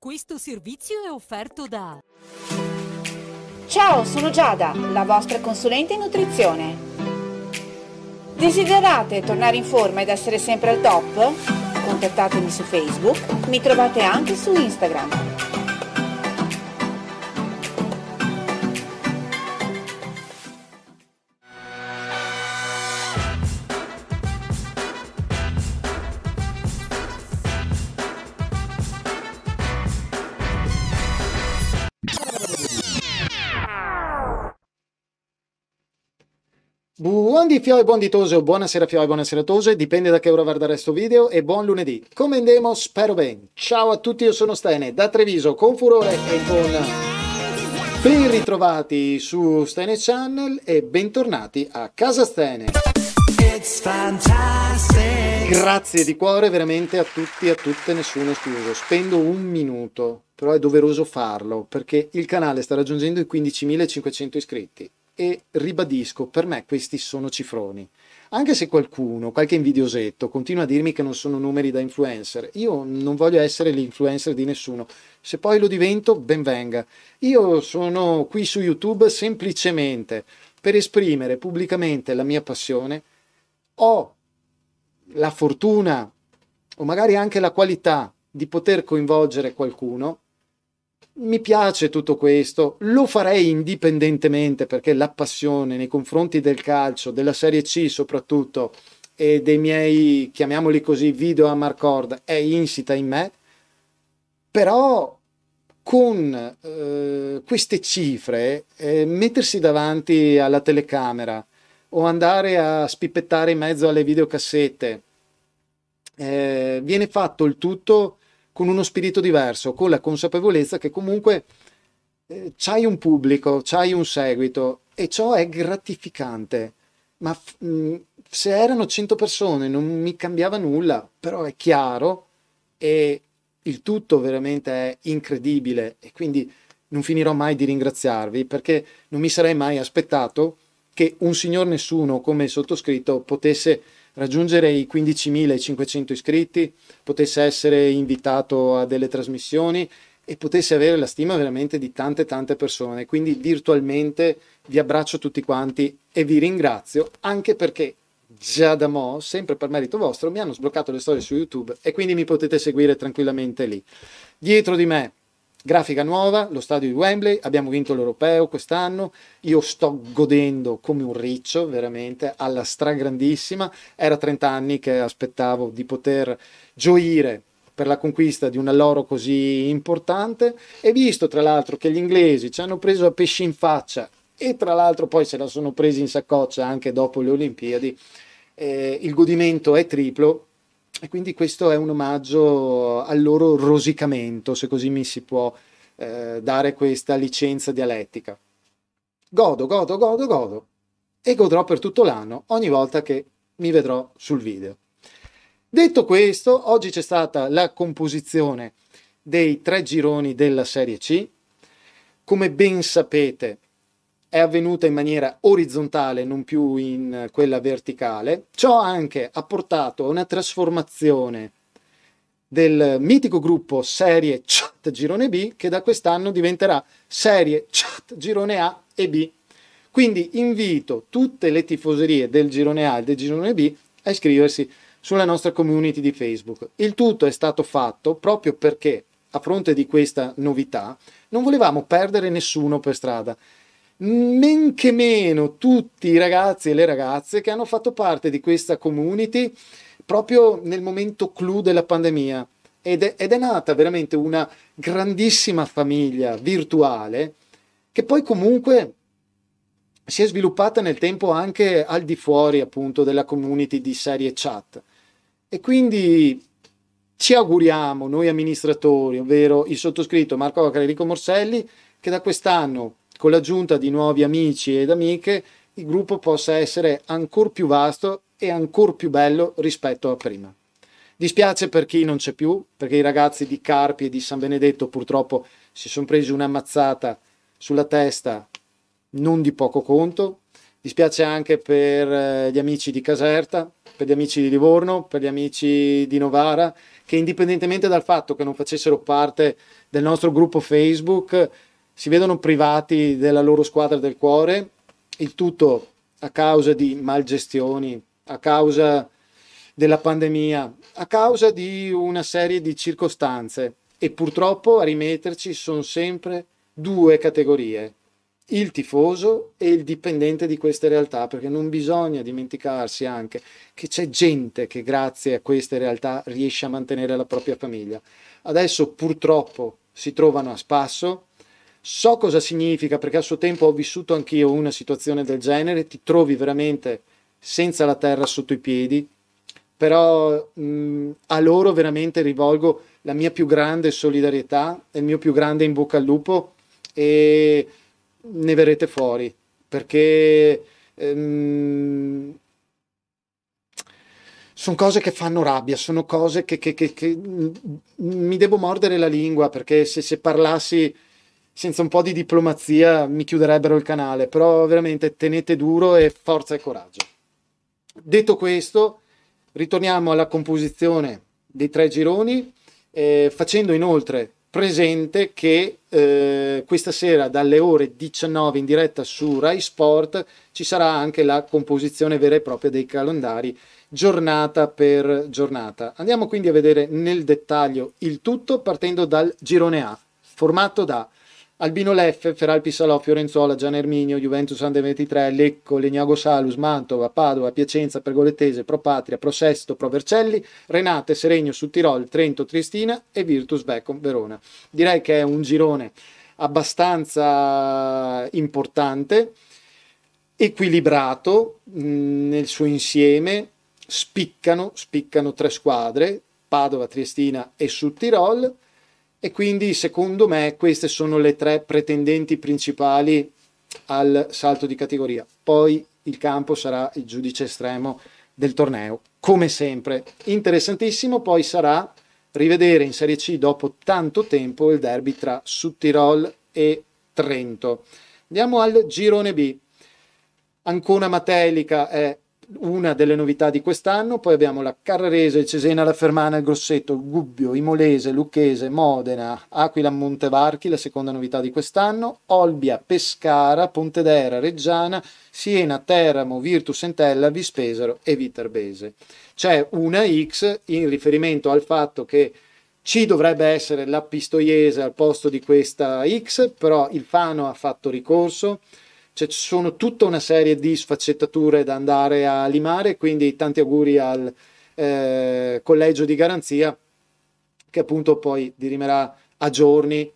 Questo servizio è offerto da... Ciao, sono Giada, la vostra consulente in nutrizione. Desiderate tornare in forma ed essere sempre al top? Contattatemi su Facebook, mi trovate anche su Instagram. Buon di Fioi, buon di Tose, buonasera Fioi, buonasera Tose, dipende da che ora guardare questo video e buon lunedì. Come andiamo? Spero bene. Ciao a tutti, io sono Stene, da Treviso, con furore e con... Ben ritrovati su Stene Channel e bentornati a Casa Stene. It's fantastic. Grazie di cuore veramente a tutti e a tutte, nessuno escluso. Spendo un minuto, però è doveroso farlo perché il canale sta raggiungendo i 15.500 iscritti e ribadisco, per me questi sono cifroni. Anche se qualcuno, qualche invidiosetto, continua a dirmi che non sono numeri da influencer, io non voglio essere l'influencer di nessuno. Se poi lo divento, ben venga. Io sono qui su YouTube semplicemente per esprimere pubblicamente la mia passione. Ho la fortuna o magari anche la qualità di poter coinvolgere qualcuno mi piace tutto questo, lo farei indipendentemente perché la passione nei confronti del calcio, della Serie C soprattutto e dei miei, chiamiamoli così, video a Marcord è insita in me, però con eh, queste cifre eh, mettersi davanti alla telecamera o andare a spippettare in mezzo alle videocassette, eh, viene fatto il tutto con uno spirito diverso, con la consapevolezza che comunque eh, c'hai un pubblico, c'hai un seguito e ciò è gratificante. Ma mh, mm, se erano 100 persone non mi cambiava nulla, però è chiaro e il tutto veramente è incredibile e quindi non finirò mai di ringraziarvi perché non mi sarei mai aspettato che un signor nessuno come il sottoscritto potesse raggiungere i 15.500 iscritti, potesse essere invitato a delle trasmissioni e potesse avere la stima veramente di tante tante persone. Quindi virtualmente vi abbraccio tutti quanti e vi ringrazio anche perché già da mo, sempre per merito vostro, mi hanno sbloccato le storie su YouTube e quindi mi potete seguire tranquillamente lì. Dietro di me grafica nuova, lo stadio di Wembley, abbiamo vinto l'Europeo quest'anno, io sto godendo come un riccio veramente alla stragrandissima, era 30 anni che aspettavo di poter gioire per la conquista di un alloro così importante e visto tra l'altro che gli inglesi ci hanno preso a pesci in faccia e tra l'altro poi se la sono presi in saccoccia anche dopo le Olimpiadi, eh, il godimento è triplo e quindi questo è un omaggio al loro rosicamento, se così mi si può eh, dare questa licenza dialettica. Godo, godo, godo, godo e godrò per tutto l'anno ogni volta che mi vedrò sul video. Detto questo, oggi c'è stata la composizione dei tre gironi della Serie C. Come ben sapete, è avvenuta in maniera orizzontale, non più in quella verticale. Ciò anche ha portato a una trasformazione del mitico gruppo Serie Chat Girone B che da quest'anno diventerà Serie Chat Girone A e B. Quindi invito tutte le tifoserie del Girone A e del Girone B a iscriversi sulla nostra community di Facebook. Il tutto è stato fatto proprio perché, a fronte di questa novità, non volevamo perdere nessuno per strada men che meno tutti i ragazzi e le ragazze che hanno fatto parte di questa community proprio nel momento clou della pandemia. Ed è, ed è nata veramente una grandissima famiglia virtuale che poi comunque si è sviluppata nel tempo anche al di fuori appunto della community di serie chat. E quindi ci auguriamo noi amministratori, ovvero il sottoscritto Marco Carico Morselli, che da quest'anno con l'aggiunta di nuovi amici ed amiche, il gruppo possa essere ancora più vasto e ancora più bello rispetto a prima. Dispiace per chi non c'è più, perché i ragazzi di Carpi e di San Benedetto purtroppo si sono presi un'ammazzata sulla testa non di poco conto. Dispiace anche per eh, gli amici di Caserta, per gli amici di Livorno, per gli amici di Novara, che indipendentemente dal fatto che non facessero parte del nostro gruppo Facebook, si vedono privati della loro squadra del cuore, il tutto a causa di malgestioni, a causa della pandemia, a causa di una serie di circostanze e purtroppo a rimetterci sono sempre due categorie, il tifoso e il dipendente di queste realtà, perché non bisogna dimenticarsi anche che c'è gente che grazie a queste realtà riesce a mantenere la propria famiglia. Adesso purtroppo si trovano a spasso so cosa significa perché a suo tempo ho vissuto anch'io una situazione del genere, ti trovi veramente senza la terra sotto i piedi, però mh, a loro veramente rivolgo la mia più grande solidarietà e il mio più grande in bocca al lupo e ne verrete fuori perché ehm, sono cose che fanno rabbia, sono cose che, che, che, che mi devo mordere la lingua perché se, se parlassi senza un po' di diplomazia mi chiuderebbero il canale, però veramente tenete duro e forza e coraggio. Detto questo, ritorniamo alla composizione dei tre gironi, eh, facendo inoltre presente che eh, questa sera dalle ore 19 in diretta su Rai Sport ci sarà anche la composizione vera e propria dei calendari giornata per giornata. Andiamo quindi a vedere nel dettaglio il tutto partendo dal girone A, formato da Albino Leffe, Feralpi Salò, Fiorenzola, Gian Erminio, Juventus Ande 23, Lecco, Legnago Salus, Mantova, Padova, Piacenza, Pergolettese, Pro Patria, Pro Sesto, Pro Vercelli, Renate, Seregno, Su Tirol, Trento, Triestina e Virtus Vecom Verona. Direi che è un girone abbastanza importante, equilibrato mm, nel suo insieme, spiccano, spiccano tre squadre, Padova, Triestina e Sud Tirol e quindi secondo me queste sono le tre pretendenti principali al salto di categoria. Poi il campo sarà il giudice estremo del torneo, come sempre. Interessantissimo poi sarà rivedere in Serie C dopo tanto tempo il derby tra Suttirol e Trento. Andiamo al girone B. Ancona Matelica è una delle novità di quest'anno, poi abbiamo la Carrarese, il Cesena, la Fermana, il Grosseto, il Gubbio, il Molese, Lucchese, Modena, Aquila, Montevarchi, la seconda novità di quest'anno, Olbia, Pescara, Pontedera, Reggiana, Siena, Teramo, Virtus Entella, Vispesaro e Viterbese. C'è una X in riferimento al fatto che ci dovrebbe essere la Pistoiese al posto di questa X, però il Fano ha fatto ricorso, cioè, ci sono tutta una serie di sfaccettature da andare a limare, quindi tanti auguri al eh, collegio di garanzia che appunto poi dirimerà a giorni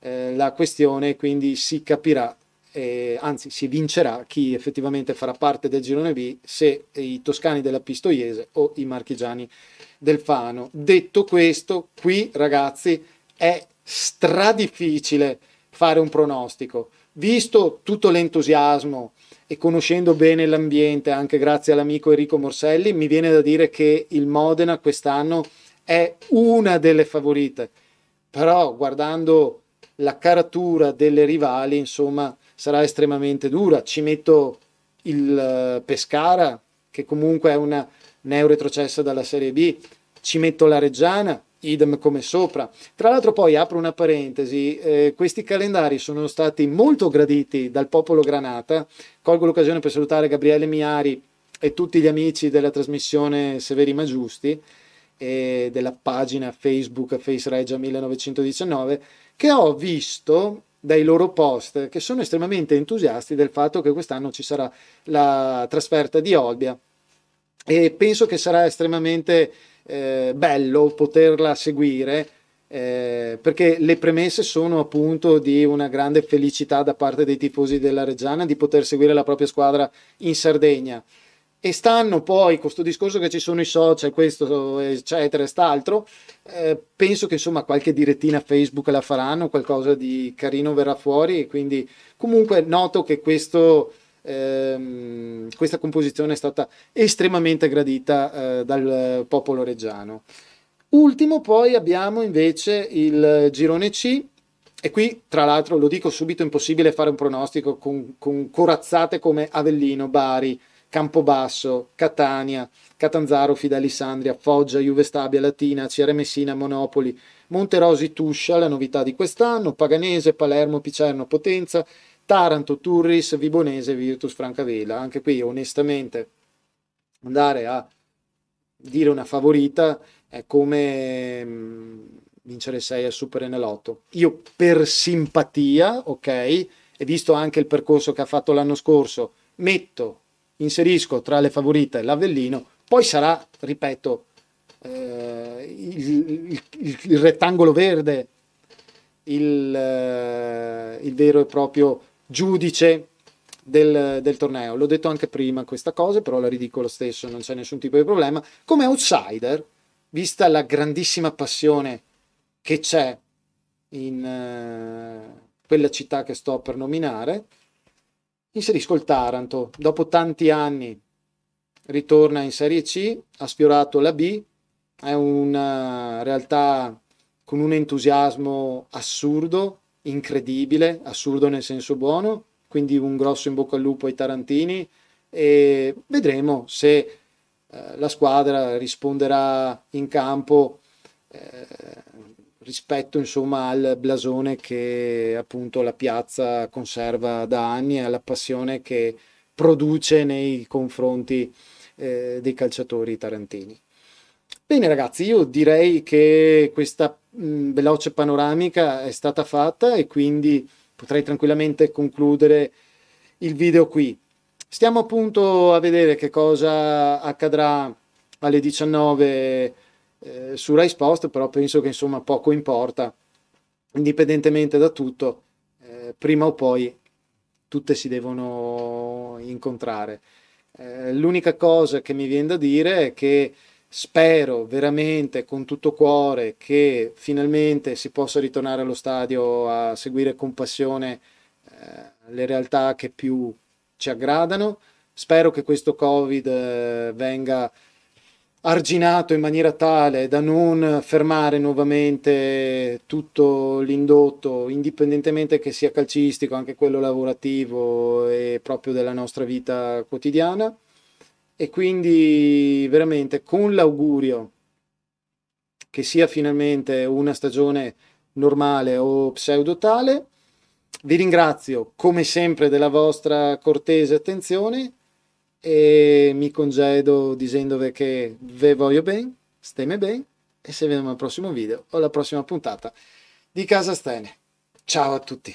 eh, la questione, quindi si capirà, eh, anzi si vincerà chi effettivamente farà parte del girone B, se i toscani della Pistoiese o i marchigiani del Fano. Detto questo, qui ragazzi è stradifficile fare un pronostico visto tutto l'entusiasmo e conoscendo bene l'ambiente, anche grazie all'amico Enrico Morselli, mi viene da dire che il Modena quest'anno è una delle favorite. Però guardando la caratura delle rivali, insomma, sarà estremamente dura. Ci metto il eh, Pescara, che comunque è una neo retrocessa dalla Serie B, ci metto la Reggiana, idem come sopra. Tra l'altro poi apro una parentesi, eh, questi calendari sono stati molto graditi dal popolo Granata, colgo l'occasione per salutare Gabriele Miari e tutti gli amici della trasmissione Severi Ma Giusti e della pagina Facebook Face Regia 1919 che ho visto dai loro post che sono estremamente entusiasti del fatto che quest'anno ci sarà la trasferta di Olbia e penso che sarà estremamente eh, bello poterla seguire eh, perché le premesse sono appunto di una grande felicità da parte dei tifosi della Reggiana di poter seguire la propria squadra in Sardegna e stanno poi con questo discorso che ci sono i social, questo eccetera, st'altro, eh, penso che insomma qualche direttina Facebook la faranno, qualcosa di carino verrà fuori e quindi comunque noto che questo ehm, questa composizione è stata estremamente gradita eh, dal popolo reggiano. Ultimo poi abbiamo invece il girone C e qui tra l'altro lo dico subito, impossibile fare un pronostico con, con corazzate come Avellino, Bari, Campobasso, Catania, Catanzaro, Fidelisandria, Foggia, Juve Stabia, Latina, Ciere Messina, Monopoli, Monterosi, Tuscia, la novità di quest'anno, Paganese, Palermo, Picerno, Potenza, Taranto, Turris, Vibonese, Virtus Francavela. Anche qui, onestamente, andare a dire una favorita è come mm, vincere 6 al Super Enelotto. Io per simpatia, ok, e visto anche il percorso che ha fatto l'anno scorso, metto, inserisco tra le favorite l'Avellino, poi sarà, ripeto, eh, il, il, il, rettangolo verde, il, eh, il vero e proprio giudice del, del, torneo. L'ho detto anche prima questa cosa, però la ridico lo stesso, non c'è nessun tipo di problema. Come outsider, vista la grandissima passione che c'è in uh, quella città che sto per nominare, inserisco il Taranto. Dopo tanti anni ritorna in Serie C, ha sfiorato la B, è una realtà con un entusiasmo assurdo, incredibile, assurdo nel senso buono, quindi un grosso in bocca al lupo ai Tarantini e vedremo se eh, la squadra risponderà in campo eh, rispetto insomma al blasone che appunto la piazza conserva da anni e alla passione che produce nei confronti eh, dei calciatori tarantini. Bene ragazzi, io direi che questa mh, mm, veloce panoramica è stata fatta e quindi potrei tranquillamente concludere il video qui. Stiamo appunto a vedere che cosa accadrà alle 19 eh, su Rai Sport, però penso che insomma poco importa, indipendentemente da tutto, eh, prima o poi tutte si devono incontrare. Eh, l'unica cosa che mi viene da dire è che Spero veramente con tutto cuore che finalmente si possa ritornare allo stadio a seguire con passione eh, le realtà che più ci aggradano. Spero che questo Covid eh, venga arginato in maniera tale da non fermare nuovamente tutto l'indotto, indipendentemente che sia calcistico, anche quello lavorativo e proprio della nostra vita quotidiana. E quindi veramente con l'augurio che sia finalmente una stagione normale o pseudo tale, vi ringrazio come sempre della vostra cortese attenzione e mi congedo dicendovi che ve voglio bene, stemme bene e se vediamo al prossimo video o alla prossima puntata di Casa Stene. Ciao a tutti!